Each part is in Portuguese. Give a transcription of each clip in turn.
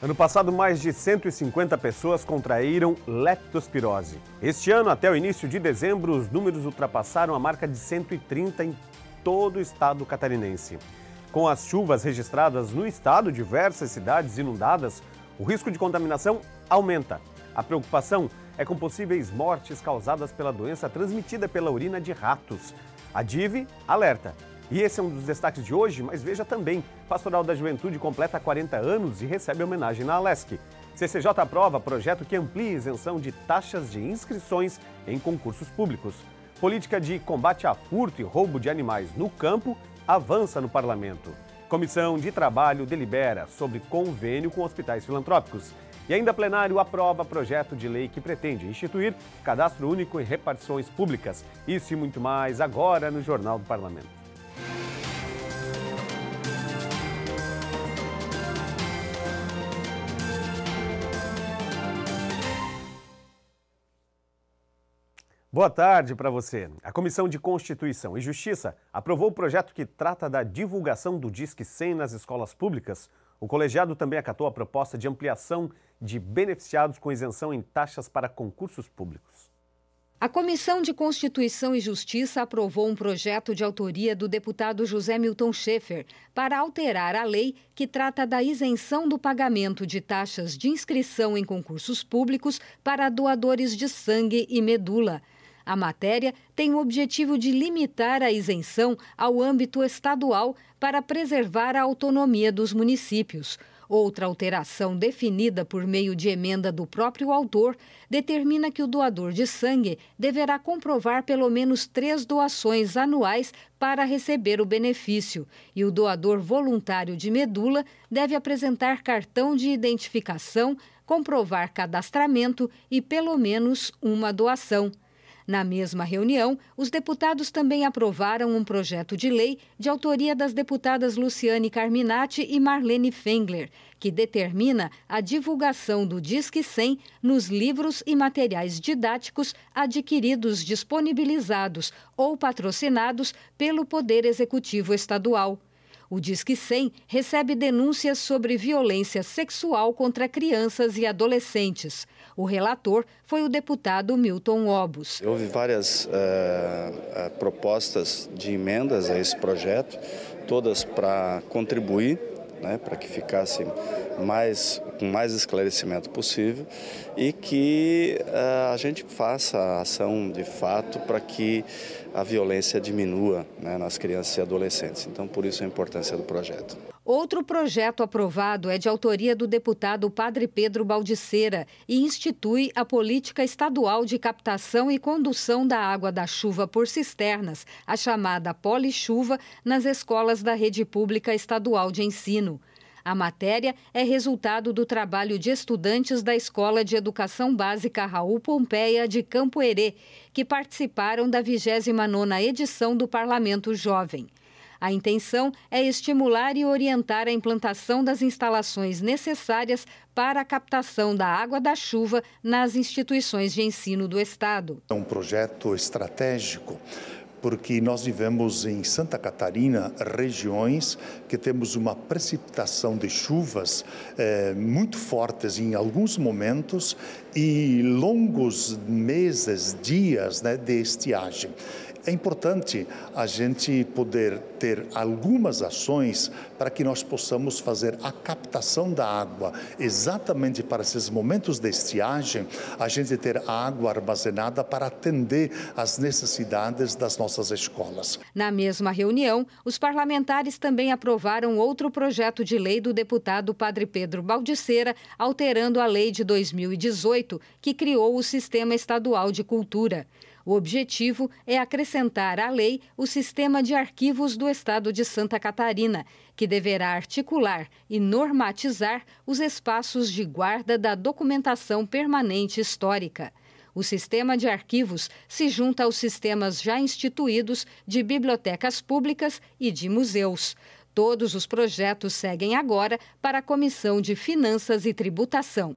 Ano passado, mais de 150 pessoas contraíram leptospirose. Este ano, até o início de dezembro, os números ultrapassaram a marca de 130 em todo o estado catarinense. Com as chuvas registradas no estado, diversas cidades inundadas, o risco de contaminação aumenta. A preocupação é com possíveis mortes causadas pela doença transmitida pela urina de ratos. A DIV alerta e esse é um dos destaques de hoje, mas veja também: Pastoral da Juventude completa 40 anos e recebe homenagem na Alesc. CCJ aprova projeto que amplia isenção de taxas de inscrições em concursos públicos. Política de combate a furto e roubo de animais no campo avança no parlamento. Comissão de Trabalho delibera sobre convênio com hospitais filantrópicos. E ainda plenário aprova projeto de lei que pretende instituir cadastro único e repartições públicas. Isso e muito mais agora no Jornal do Parlamento. Boa tarde para você. A Comissão de Constituição e Justiça aprovou o projeto que trata da divulgação do Disque 100 nas escolas públicas. O colegiado também acatou a proposta de ampliação de beneficiados com isenção em taxas para concursos públicos. A Comissão de Constituição e Justiça aprovou um projeto de autoria do deputado José Milton Schaefer para alterar a lei que trata da isenção do pagamento de taxas de inscrição em concursos públicos para doadores de sangue e medula. A matéria tem o objetivo de limitar a isenção ao âmbito estadual para preservar a autonomia dos municípios. Outra alteração definida por meio de emenda do próprio autor determina que o doador de sangue deverá comprovar pelo menos três doações anuais para receber o benefício, e o doador voluntário de medula deve apresentar cartão de identificação, comprovar cadastramento e pelo menos uma doação. Na mesma reunião, os deputados também aprovaram um projeto de lei de autoria das deputadas Luciane Carminati e Marlene Fengler, que determina a divulgação do Disque 100 nos livros e materiais didáticos adquiridos, disponibilizados ou patrocinados pelo Poder Executivo Estadual. O Disque 100 recebe denúncias sobre violência sexual contra crianças e adolescentes. O relator foi o deputado Milton Obos. Houve várias uh, propostas de emendas a esse projeto, todas para contribuir né, para que ficasse mais, com mais esclarecimento possível e que uh, a gente faça a ação de fato para que a violência diminua né, nas crianças e adolescentes. Então, por isso a importância do projeto. Outro projeto aprovado é de autoria do deputado Padre Pedro Baldiceira e institui a política estadual de captação e condução da água da chuva por cisternas, a chamada polichuva, nas escolas da rede pública estadual de ensino. A matéria é resultado do trabalho de estudantes da Escola de Educação Básica Raul Pompeia de Campo Herê, que participaram da 29ª edição do Parlamento Jovem. A intenção é estimular e orientar a implantação das instalações necessárias para a captação da água da chuva nas instituições de ensino do Estado. É um projeto estratégico porque nós vivemos em Santa Catarina regiões que temos uma precipitação de chuvas eh, muito fortes em alguns momentos e longos meses, dias né, de estiagem. É importante a gente poder ter algumas ações para que nós possamos fazer a captação da água, exatamente para esses momentos de estiagem, a gente ter a água armazenada para atender às necessidades das nossas escolas. Na mesma reunião, os parlamentares também aprovaram outro projeto de lei do deputado Padre Pedro Baldiceira, alterando a lei de 2018, que criou o Sistema Estadual de Cultura. O objetivo é acrescentar à lei o sistema de arquivos do Estado de Santa Catarina, que deverá articular e normatizar os espaços de guarda da documentação permanente histórica. O sistema de arquivos se junta aos sistemas já instituídos de bibliotecas públicas e de museus. Todos os projetos seguem agora para a Comissão de Finanças e Tributação.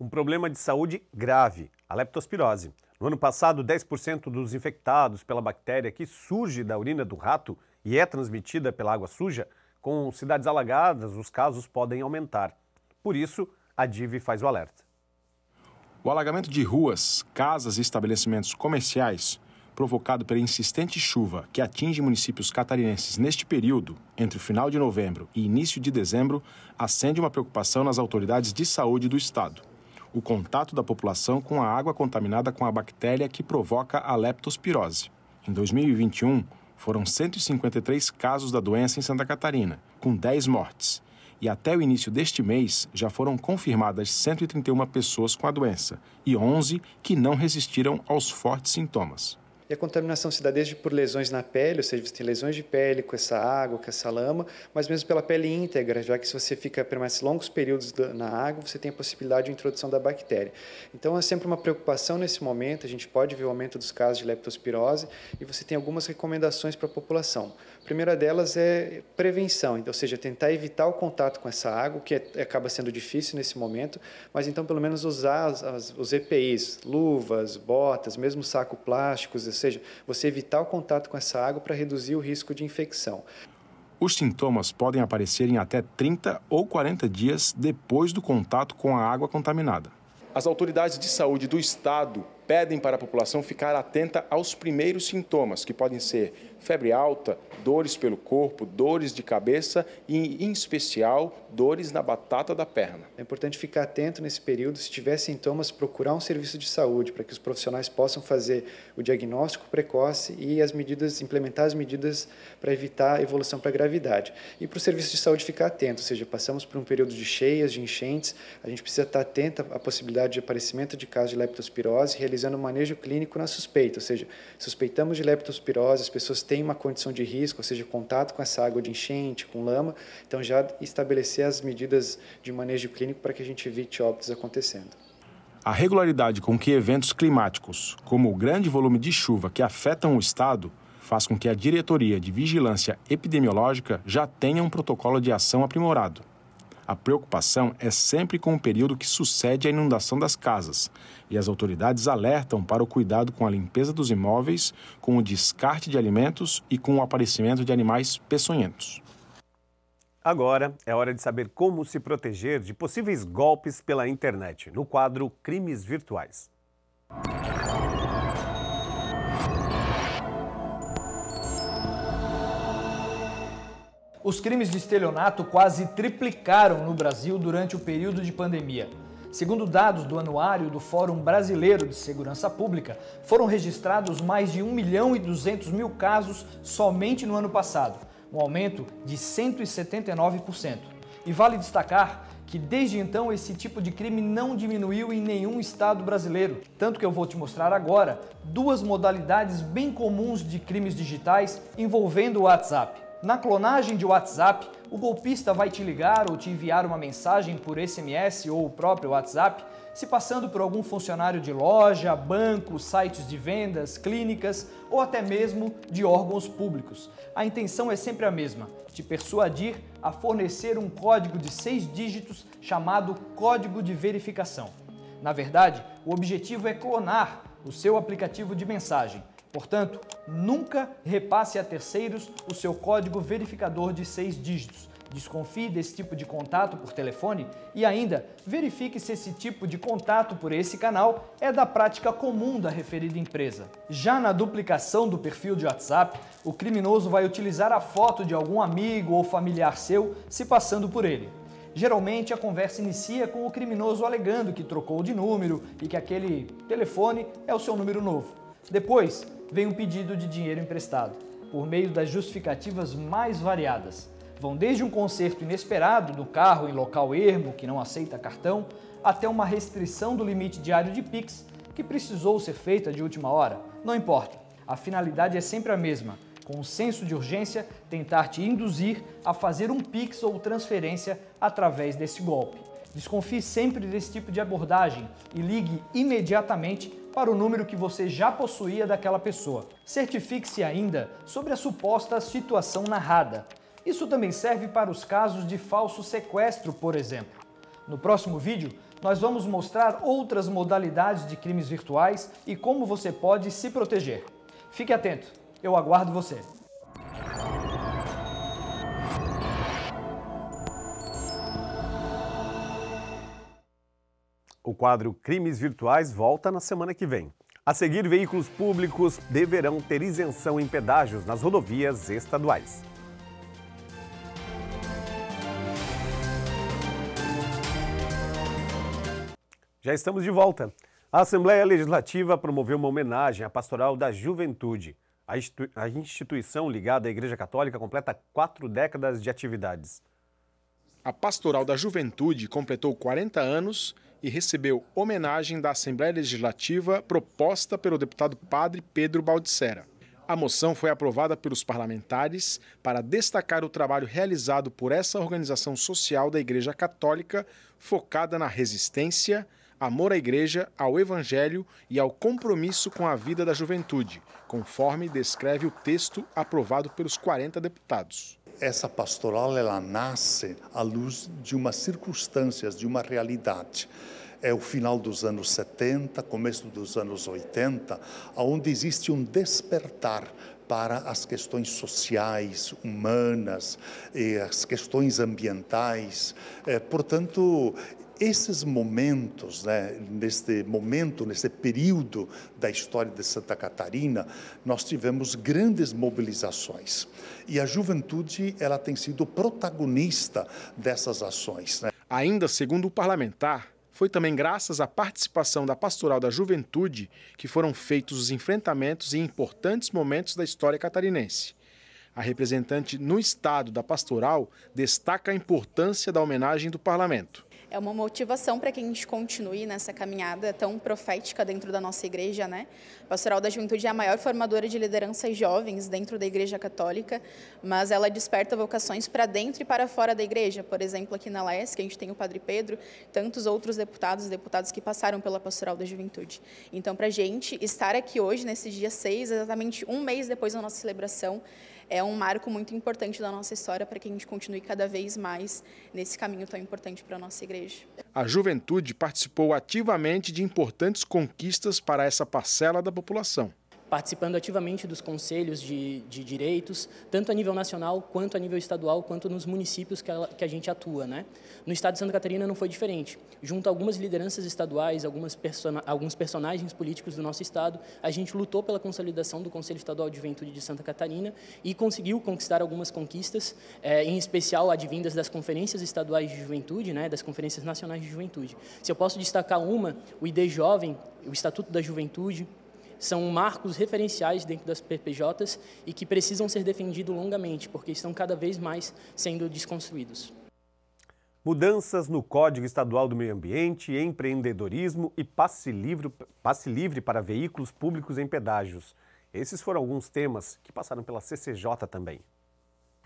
Um problema de saúde grave, a leptospirose. No ano passado, 10% dos infectados pela bactéria que surge da urina do rato e é transmitida pela água suja, com cidades alagadas, os casos podem aumentar. Por isso, a DIV faz o alerta. O alagamento de ruas, casas e estabelecimentos comerciais, provocado pela insistente chuva que atinge municípios catarinenses neste período, entre o final de novembro e início de dezembro, acende uma preocupação nas autoridades de saúde do estado o contato da população com a água contaminada com a bactéria que provoca a leptospirose. Em 2021, foram 153 casos da doença em Santa Catarina, com 10 mortes. E até o início deste mês, já foram confirmadas 131 pessoas com a doença e 11 que não resistiram aos fortes sintomas. E a contaminação se dá desde por lesões na pele, ou seja, você tem lesões de pele com essa água, com essa lama, mas mesmo pela pele íntegra, já que se você fica permanece longos períodos na água, você tem a possibilidade de introdução da bactéria. Então é sempre uma preocupação nesse momento, a gente pode ver o aumento dos casos de leptospirose e você tem algumas recomendações para a população. A primeira delas é prevenção, então, ou seja, tentar evitar o contato com essa água, que é, acaba sendo difícil nesse momento, mas então pelo menos usar as, as, os EPIs, luvas, botas, mesmo saco plásticos, ou seja, você evitar o contato com essa água para reduzir o risco de infecção. Os sintomas podem aparecer em até 30 ou 40 dias depois do contato com a água contaminada. As autoridades de saúde do estado pedem para a população ficar atenta aos primeiros sintomas, que podem ser febre alta, dores pelo corpo, dores de cabeça e, em especial, dores na batata da perna. É importante ficar atento nesse período, se tiver sintomas, procurar um serviço de saúde para que os profissionais possam fazer o diagnóstico precoce e as medidas, implementar as medidas para evitar a evolução para a gravidade. E para o serviço de saúde ficar atento, ou seja, passamos por um período de cheias, de enchentes, a gente precisa estar atento à possibilidade de aparecimento de casos de leptospirose, realizando um manejo clínico na suspeita, ou seja, suspeitamos de leptospirose, as pessoas têm tem uma condição de risco, ou seja, contato com essa água de enchente, com lama, então já estabelecer as medidas de manejo clínico para que a gente evite óbitos acontecendo. A regularidade com que eventos climáticos, como o grande volume de chuva que afetam o estado, faz com que a Diretoria de Vigilância Epidemiológica já tenha um protocolo de ação aprimorado. A preocupação é sempre com o período que sucede à inundação das casas, e as autoridades alertam para o cuidado com a limpeza dos imóveis, com o descarte de alimentos e com o aparecimento de animais peçonhentos. Agora é hora de saber como se proteger de possíveis golpes pela internet, no quadro Crimes Virtuais. Os crimes de estelionato quase triplicaram no Brasil durante o período de pandemia. Segundo dados do Anuário do Fórum Brasileiro de Segurança Pública, foram registrados mais de 1 milhão e 200 mil casos somente no ano passado, um aumento de 179%. E vale destacar que desde então esse tipo de crime não diminuiu em nenhum estado brasileiro. Tanto que eu vou te mostrar agora duas modalidades bem comuns de crimes digitais envolvendo o WhatsApp. Na clonagem de WhatsApp, o golpista vai te ligar ou te enviar uma mensagem por SMS ou o próprio WhatsApp, se passando por algum funcionário de loja, banco, sites de vendas, clínicas ou até mesmo de órgãos públicos. A intenção é sempre a mesma: te persuadir a fornecer um código de seis dígitos chamado código de verificação. Na verdade, o objetivo é clonar o seu aplicativo de mensagem. Portanto, Nunca repasse a terceiros o seu código verificador de seis dígitos. Desconfie desse tipo de contato por telefone e ainda verifique se esse tipo de contato por esse canal é da prática comum da referida empresa. Já na duplicação do perfil de WhatsApp, o criminoso vai utilizar a foto de algum amigo ou familiar seu se passando por ele. Geralmente a conversa inicia com o criminoso alegando que trocou de número e que aquele telefone é o seu número novo. Depois, vem um pedido de dinheiro emprestado, por meio das justificativas mais variadas. Vão desde um conserto inesperado do carro em local ermo que não aceita cartão, até uma restrição do limite diário de Pix que precisou ser feita de última hora. Não importa, a finalidade é sempre a mesma: com um senso de urgência, tentar te induzir a fazer um Pix ou transferência através desse golpe. Desconfie sempre desse tipo de abordagem e ligue imediatamente para o número que você já possuía daquela pessoa. Certifique-se ainda sobre a suposta situação narrada. Isso também serve para os casos de falso sequestro, por exemplo. No próximo vídeo, nós vamos mostrar outras modalidades de crimes virtuais e como você pode se proteger. Fique atento, eu aguardo você! O quadro Crimes Virtuais volta na semana que vem. A seguir, veículos públicos deverão ter isenção em pedágios nas rodovias estaduais. Já estamos de volta. A Assembleia Legislativa promoveu uma homenagem à Pastoral da Juventude. A, instituição ligada à Igreja Católica completa quatro décadas de atividades. A Pastoral da Juventude completou 40 anos e recebeu homenagem da Assembleia Legislativa proposta pelo deputado padre Pedro Baldissera. A moção foi aprovada pelos parlamentares para destacar o trabalho realizado por essa organização social da Igreja Católica, focada na resistência, amor à igreja, ao evangelho e ao compromisso com a vida da juventude, conforme descreve o texto aprovado pelos 40 deputados essa pastoral ela nasce à luz de umas circunstâncias, de uma realidade. É o final dos anos 70, começo dos anos 80, onde existe um despertar para as questões sociais, humanas, eh, as questões ambientais. Eh, portanto, esses momentos, né, neste momento, nesse período da história de Santa Catarina, nós tivemos grandes mobilizações. E a juventude ela tem sido protagonista dessas ações. Né? Ainda segundo o parlamentar, foi também graças à participação da Pastoral da Juventude que foram feitos os enfrentamentos em importantes momentos da história catarinense. A representante no estado da Pastoral destaca a importância da homenagem do parlamento é uma motivação para que a gente continue nessa caminhada tão profética dentro da nossa igreja, né? A Pastoral da Juventude é a maior formadora de lideranças jovens dentro da Igreja Católica, mas ela desperta vocações para dentro e para fora da igreja. Por exemplo, aqui na LESC, a gente tem o Padre Pedro, tantos outros deputados e deputadas que passaram pela Pastoral da Juventude. Então, para a gente estar aqui hoje, nesse dia 6, exatamente um mês depois da nossa celebração, é um marco muito importante da nossa história para que a gente continue cada vez mais nesse caminho tão importante para a nossa igreja. A juventude participou ativamente de importantes conquistas para essa parcela da população participando ativamente dos conselhos de, de direitos, tanto a nível nacional quanto a nível estadual, quanto nos municípios que, que a gente atua. Né? No estado de Santa Catarina não foi diferente. Junto a algumas lideranças estaduais, algumas persona, alguns personagens políticos do nosso estado, a gente lutou pela consolidação do Conselho Estadual de Juventude de Santa Catarina e conseguiu conquistar algumas conquistas, eh, em especial advindas das conferências estaduais de juventude, né, das conferências nacionais de juventude. Se eu posso destacar uma, o ID Jovem, o Estatuto da Juventude, são marcos referenciais dentro das PPJs e que precisam ser defendidos longamente, porque estão cada vez mais sendo desconstruídos. Mudanças no Código Estadual do Meio Ambiente, empreendedorismo e passe livre, passe livre para veículos públicos em pedágios. Esses foram alguns temas que passaram pela CCJ também.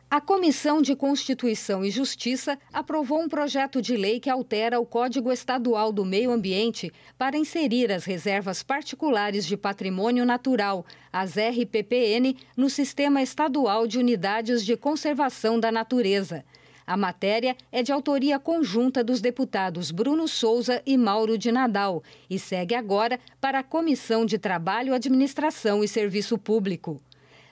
A Comissão de Constituição e Justiça aprovou um projeto de lei que altera o Código Estadual do Meio Ambiente para inserir as reservas particulares de patrimônio natural, as RPPN, no Sistema Estadual de Unidades de Conservação da Natureza. A matéria é de autoria conjunta dos deputados Bruno Souza e Mauro de Nadal e segue agora para a Comissão de Trabalho, Administração e Serviço Público.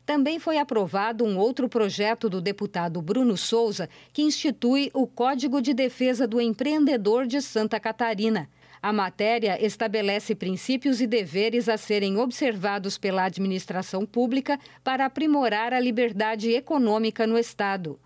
Também foi aprovado um outro projeto do deputado Bruno Souza, que institui o Código de Defesa do Empreendedor de Santa Catarina. A matéria estabelece princípios e deveres a serem observados pela administração pública para aprimorar a liberdade econômica no Estado.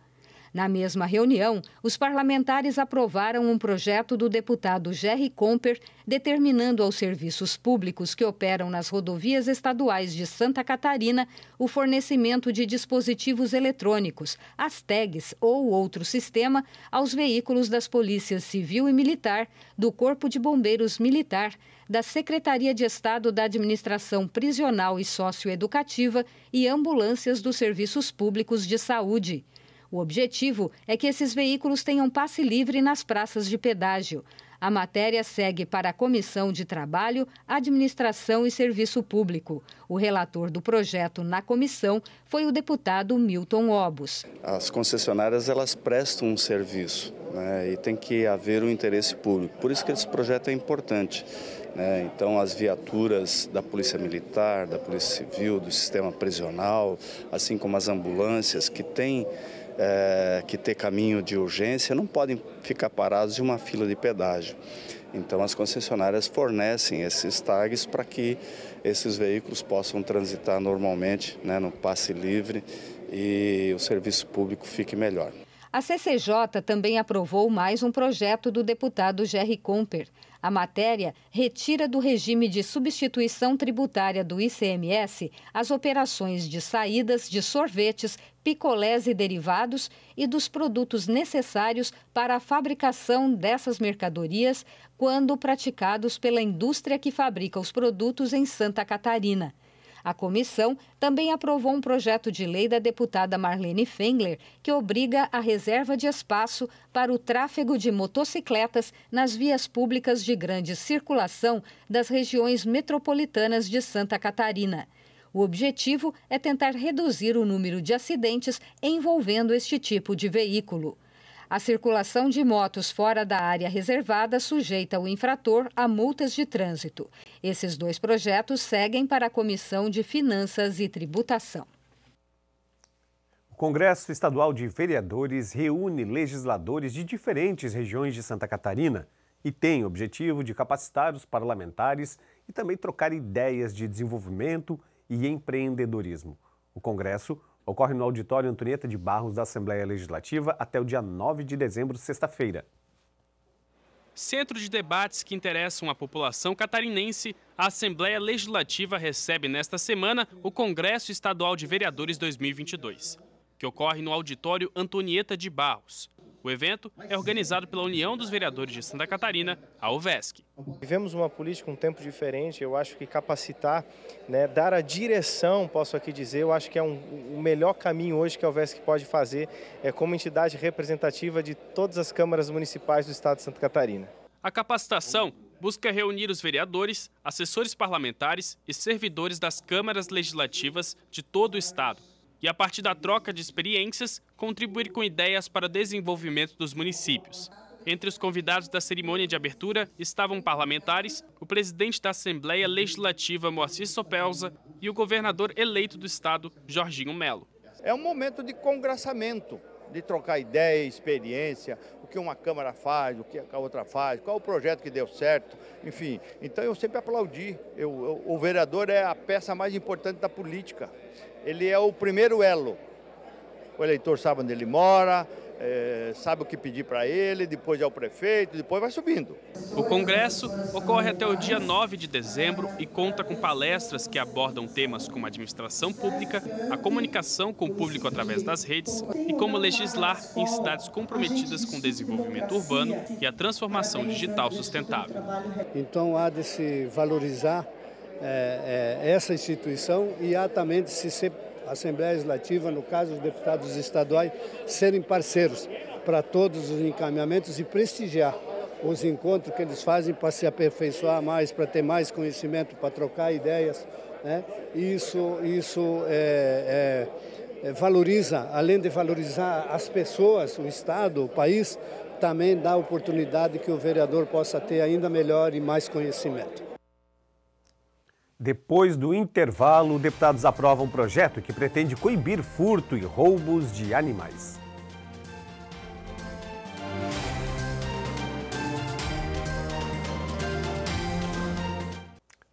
Na mesma reunião, os parlamentares aprovaram um projeto do deputado Jerry Comper determinando aos serviços públicos que operam nas rodovias estaduais de Santa Catarina o fornecimento de dispositivos eletrônicos, as tags ou outro sistema, aos veículos das polícias civil e militar, do Corpo de Bombeiros Militar, da Secretaria de Estado da Administração Prisional e Socioeducativa e ambulâncias dos serviços públicos de saúde. O objetivo é que esses veículos tenham passe livre nas praças de pedágio. A matéria segue para a Comissão de Trabalho, Administração e Serviço Público. O relator do projeto na comissão foi o deputado Milton Obos. As concessionárias elas prestam um serviço né, e tem que haver um interesse público. Por isso que esse projeto é importante. Né? Então, as viaturas da Polícia Militar, da Polícia Civil, do sistema prisional, assim como as ambulâncias que têm é, que ter caminho de urgência não podem ficar parados em uma fila de pedágio. Então as concessionárias fornecem esses tags para que esses veículos possam transitar normalmente né, no passe livre e o serviço público fique melhor. A CCJ também aprovou mais um projeto do deputado Jerry Comper. A matéria retira do regime de substituição tributária do ICMS as operações de saídas de sorvetes, picolés e derivados e dos produtos necessários para a fabricação dessas mercadorias quando praticados pela indústria que fabrica os produtos em Santa Catarina. A comissão também aprovou um projeto de lei da deputada Marlene Fengler, que obriga a reserva de espaço para o tráfego de motocicletas nas vias públicas de grande circulação das regiões metropolitanas de Santa Catarina. O objetivo é tentar reduzir o número de acidentes envolvendo este tipo de veículo. A circulação de motos fora da área reservada sujeita o infrator a multas de trânsito. Esses dois projetos seguem para a Comissão de Finanças e Tributação. O Congresso Estadual de Vereadores reúne legisladores de diferentes regiões de Santa Catarina e tem o objetivo de capacitar os parlamentares e também trocar ideias de desenvolvimento e empreendedorismo. O Congresso ocorre no auditório Antonieta de Barros da Assembleia Legislativa até o dia 9 de dezembro, sexta-feira centro de debates que interessam a população catarinense, a Assembleia Legislativa recebe nesta semana o Congresso Estadual de Vereadores 2022, que ocorre no auditório Antonieta de Barros. O evento é organizado pela União dos Vereadores de Santa Catarina, a UVESC. Vivemos uma política um tempo diferente, eu acho que capacitar, né, dar a direção, posso aqui dizer, eu acho que é um, o melhor caminho hoje que a UVESC pode fazer é, como entidade representativa de todas as câmaras municipais do estado de Santa Catarina. A capacitação busca reunir os vereadores, assessores parlamentares e servidores das câmaras legislativas de todo o estado e, a partir da troca de experiências, contribuir com ideias para o desenvolvimento dos municípios. Entre os convidados da cerimônia de abertura estavam parlamentares, o presidente da Assembleia Legislativa, Moacir Sopelza, e o governador eleito do estado, Jorginho Melo. É um momento de congraçamento de trocar ideia, experiência, o que uma Câmara faz, o que a outra faz, qual o projeto que deu certo, enfim. Então eu sempre aplaudi. Eu, eu, o vereador é a peça mais importante da política. Ele é o primeiro elo. O eleitor sabe onde ele mora, é, sabe o que pedir para ele, depois é o prefeito, depois vai subindo. O congresso ocorre até o dia 9 de dezembro e conta com palestras que abordam temas como administração pública, a comunicação com o público através das redes e como legislar em cidades comprometidas com o desenvolvimento urbano e a transformação digital sustentável. Então há de se valorizar é, é, essa instituição e há também de se ser a Assembleia Legislativa, no caso os deputados estaduais, serem parceiros para todos os encaminhamentos e prestigiar os encontros que eles fazem para se aperfeiçoar mais, para ter mais conhecimento, para trocar ideias. Né? Isso, isso é, é, é, valoriza, além de valorizar as pessoas, o Estado, o país, também dá a oportunidade que o vereador possa ter ainda melhor e mais conhecimento. Depois do intervalo, deputados aprovam um projeto que pretende coibir furto e roubos de animais.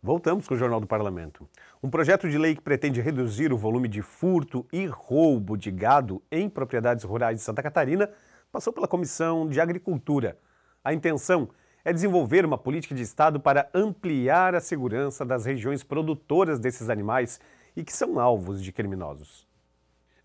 Voltamos com o Jornal do Parlamento. Um projeto de lei que pretende reduzir o volume de furto e roubo de gado em propriedades rurais de Santa Catarina passou pela Comissão de Agricultura. A intenção é é desenvolver uma política de Estado para ampliar a segurança das regiões produtoras desses animais e que são alvos de criminosos.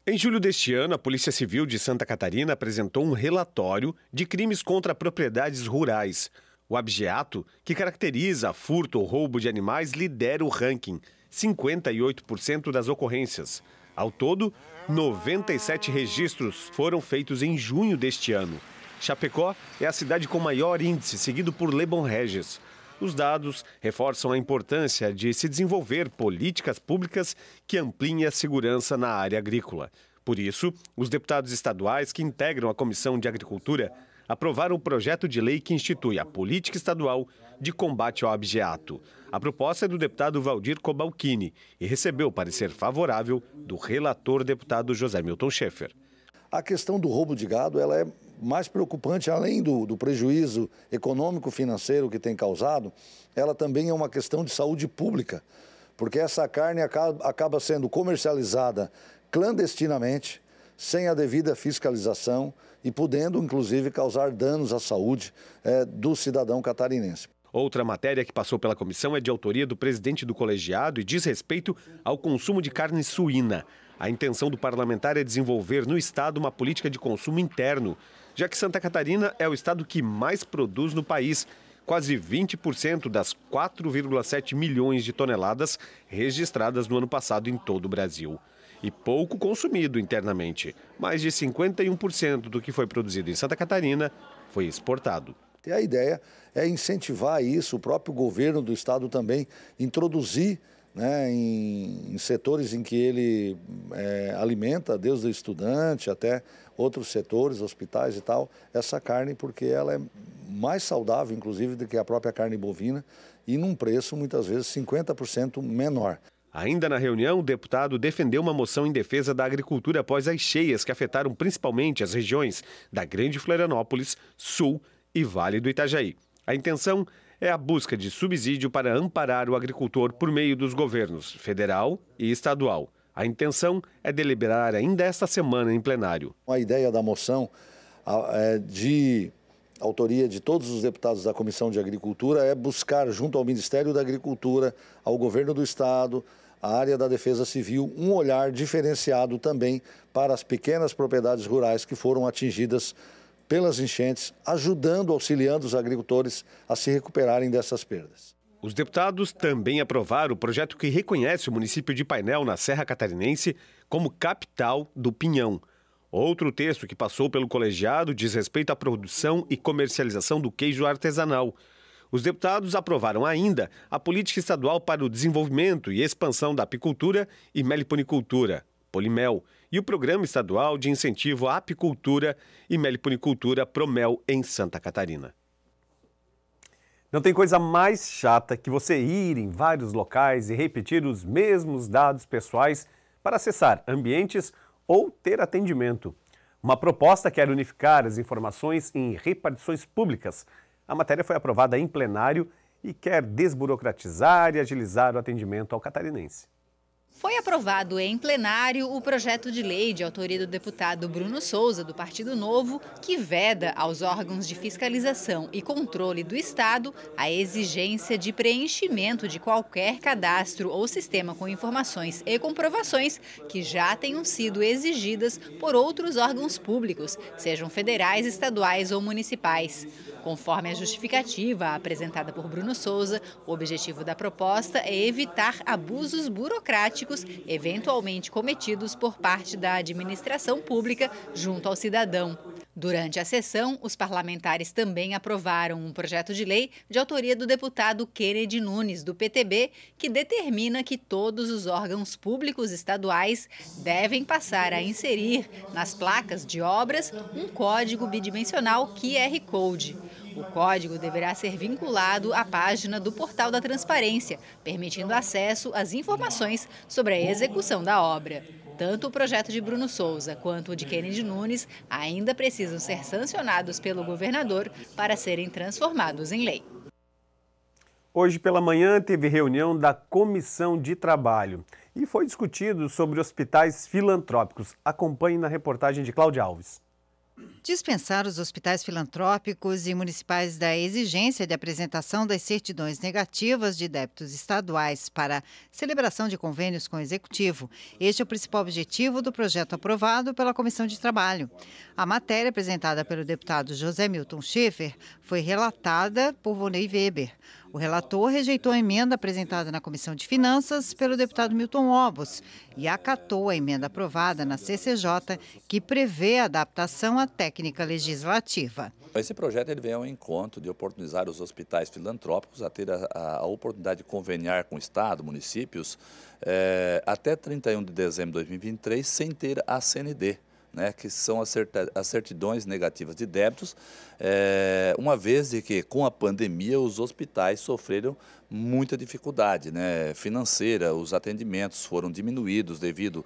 Em julho deste ano, a Polícia Civil de Santa Catarina apresentou um relatório de crimes contra propriedades rurais. O abjeato, que caracteriza furto ou roubo de animais, lidera o ranking, 58% das ocorrências. Ao todo, 97 registros foram feitos em junho deste ano. Chapecó é a cidade com maior índice, seguido por Lebon Regis. Os dados reforçam a importância de se desenvolver políticas públicas que ampliem a segurança na área agrícola. Por isso, os deputados estaduais que integram a Comissão de Agricultura aprovaram o projeto de lei que institui a Política Estadual de Combate ao abjeato. A proposta é do deputado Valdir Cobalcini e recebeu parecer favorável do relator deputado José Milton Schaefer. A questão do roubo de gado ela é mais preocupante, além do, do prejuízo econômico-financeiro que tem causado, ela também é uma questão de saúde pública, porque essa carne acaba, acaba sendo comercializada clandestinamente, sem a devida fiscalização e podendo, inclusive, causar danos à saúde é, do cidadão catarinense. Outra matéria que passou pela comissão é de autoria do presidente do colegiado e diz respeito ao consumo de carne suína. A intenção do parlamentar é desenvolver no Estado uma política de consumo interno já que Santa Catarina é o estado que mais produz no país. Quase 20% das 4,7 milhões de toneladas registradas no ano passado em todo o Brasil. E pouco consumido internamente. Mais de 51% do que foi produzido em Santa Catarina foi exportado. E a ideia é incentivar isso, o próprio governo do estado também introduzir né, em, em, setores em que ele é, alimenta, desde o estudante até outros setores, hospitais e tal, essa carne, porque ela é mais saudável, inclusive, do que a própria carne bovina e num preço, muitas vezes, 50% menor. Ainda na reunião, o deputado defendeu uma moção em defesa da agricultura após as cheias que afetaram principalmente as regiões da Grande Florianópolis, Sul e Vale do Itajaí. A intenção é a busca de subsídio para amparar o agricultor por meio dos governos federal e estadual. A intenção é deliberar ainda esta semana em plenário. A ideia da moção é, de autoria de todos os deputados da Comissão de Agricultura é buscar, junto ao Ministério da Agricultura, ao governo do Estado, à área da Defesa Civil, um olhar diferenciado também para as pequenas propriedades rurais que foram atingidas pelas enchentes, ajudando, auxiliando os agricultores a se recuperarem dessas perdas. Os deputados também aprovaram o projeto que reconhece o município de Painel, na Serra Catarinense, como capital do pinhão. Outro texto que passou pelo colegiado diz respeito à produção e comercialização do queijo artesanal. Os deputados aprovaram ainda a política estadual para o desenvolvimento e expansão da apicultura e meliponicultura, Polimel, e o Programa Estadual de Incentivo à Apicultura e Meliponicultura Promel em Santa Catarina. Não tem coisa mais chata que você ir em vários locais e repetir os mesmos dados pessoais para acessar ambientes ou ter atendimento. Uma proposta quer unificar as informações em repartições públicas. A matéria foi aprovada em plenário e quer desburocratizar e agilizar o atendimento ao catarinense. Foi aprovado em plenário o projeto de lei de autoria do deputado Bruno Souza, do Partido Novo, que veda aos órgãos de fiscalização e controle do Estado a exigência de preenchimento de qualquer cadastro ou sistema com informações e comprovações que já tenham sido exigidas por outros órgãos públicos, sejam federais, estaduais ou municipais. Conforme a justificativa apresentada por Bruno Souza, o objetivo da proposta é evitar abusos burocráticos eventualmente cometidos por parte da administração pública junto ao cidadão. Durante a sessão, os parlamentares também aprovaram um projeto de lei de autoria do deputado Kennedy Nunes, do PTB, que determina que todos os órgãos públicos estaduais devem passar a inserir nas placas de obras um código bidimensional QR Code. O código deverá ser vinculado à página do Portal da Transparência, permitindo acesso às informações sobre a execução da obra. Tanto o projeto de Bruno Souza quanto o de Kennedy Nunes ainda precisam ser sancionados pelo governador para serem transformados em lei. Hoje pela manhã teve reunião da Comissão de Trabalho e foi discutido sobre hospitais filantrópicos. Acompanhe na reportagem de Cláudia Alves. Dispensar os hospitais filantrópicos e municipais da exigência de apresentação das certidões negativas de débitos estaduais para celebração de convênios com o Executivo. Este é o principal objetivo do projeto aprovado pela Comissão de Trabalho. A matéria apresentada pelo deputado José Milton Schiffer foi relatada por Vonei Weber. O relator rejeitou a emenda apresentada na Comissão de Finanças pelo deputado Milton Obos e acatou a emenda aprovada na CCJ, que prevê a adaptação à técnica legislativa. Esse projeto ele vem ao encontro de oportunizar os hospitais filantrópicos a ter a, a oportunidade de conveniar com o Estado, municípios, é, até 31 de dezembro de 2023, sem ter a CND né, que são as certidões negativas de débitos, é, uma vez de que com a pandemia os hospitais sofreram muita dificuldade né, financeira, os atendimentos foram diminuídos devido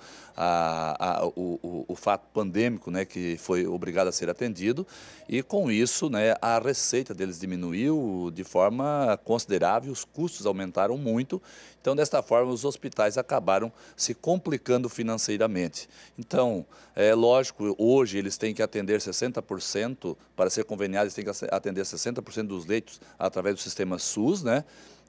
ao fato pandêmico né, que foi obrigado a ser atendido e com isso né, a receita deles diminuiu de forma considerável, os custos aumentaram muito, então desta forma os hospitais acabaram se complicando financeiramente. Então, é eh, lógico lógico, hoje eles têm que atender 60%, para ser conveniado, eles têm que atender 60% dos leitos através do sistema SUS, né?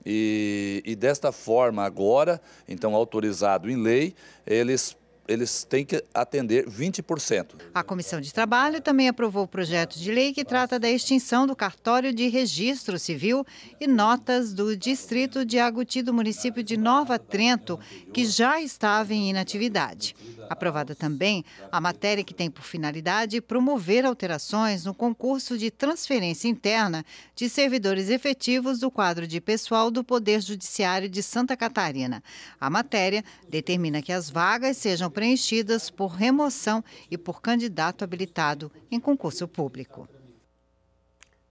E, e desta forma, agora, então autorizado em lei, eles eles têm que atender 20%. A Comissão de Trabalho também aprovou o projeto de lei que trata da extinção do cartório de registro civil e notas do distrito de Aguti do município de Nova Trento, que já estava em inatividade. Aprovada também a matéria que tem por finalidade promover alterações no concurso de transferência interna de servidores efetivos do quadro de pessoal do Poder Judiciário de Santa Catarina. A matéria determina que as vagas sejam preenchidas por remoção e por candidato habilitado em concurso público.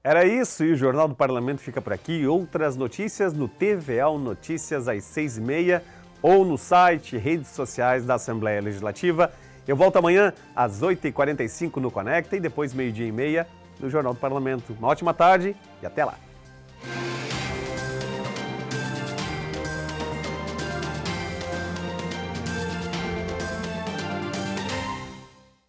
Era isso e o Jornal do Parlamento fica por aqui. Outras notícias no TVA Notícias às seis e meia ou no site, redes sociais da Assembleia Legislativa. Eu volto amanhã às 8h45 no Conecta e depois meio-dia e meia no Jornal do Parlamento. Uma ótima tarde e até lá.